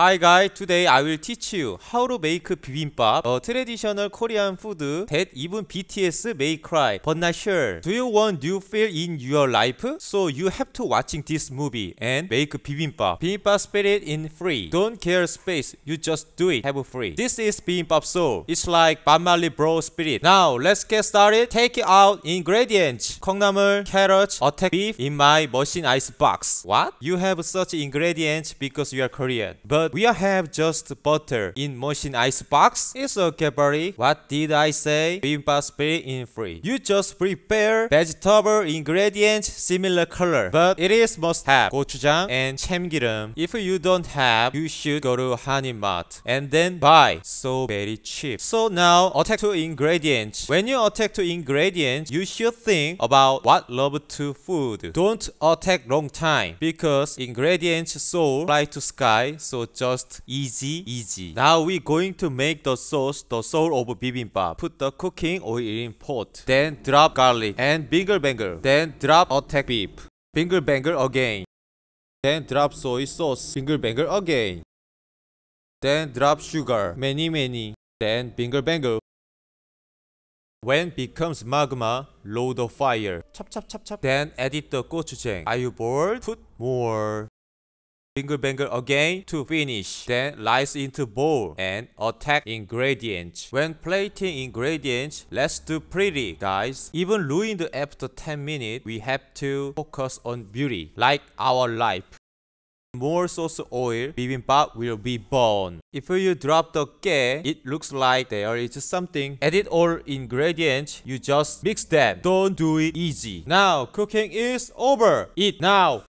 Hi guys, today I will teach you how to make bibimbap, a traditional Korean food that even BTS may cry, but not sure. Do you want new feel in your life? So you have to watching this movie and make bibimbap. Bibimbap spell it in free. Don't care space, you just do it, have free. This is bibimbap soul. It's like Bamali bro spirit. Now let's get started. Take out ingredients. 콩나물, carrots, attack beef in my machine ice box. What? You have such ingredients because you are Korean. But but we have just butter in machine box. It's okay, buddy. What did I say? Bibimbap spirit in free. You just prepare vegetable ingredients similar color, but it is must have gochujang and chamgirim. If you don't have, you should go to Hanimart and then buy. So very cheap. So now attack to ingredients. When you attack to ingredients, you should think about what love to food. Don't attack long time because ingredients so fly to sky, so just easy easy. Now we going to make the sauce the soul of bibimbap. Put the cooking oil in pot. Then drop garlic and bingle bangle. Then drop attack beef. Bingle bangle again. Then drop soy sauce. Bingle bangle again. Then drop sugar. Many many. Then bingle bangle. When becomes magma, load the fire. Chop chop chop chop. Then edit the gochujang. Are you bored? Put more banger again to finish, then rice into bowl and attack ingredients. When plating ingredients, let's do pretty, guys. Even ruined after 10 minutes, we have to focus on beauty, like our life. More sauce oil, bibimbap will be born. If you drop the ke, it looks like there is something. Edit all ingredients, you just mix them. Don't do it easy. Now, cooking is over. Eat now.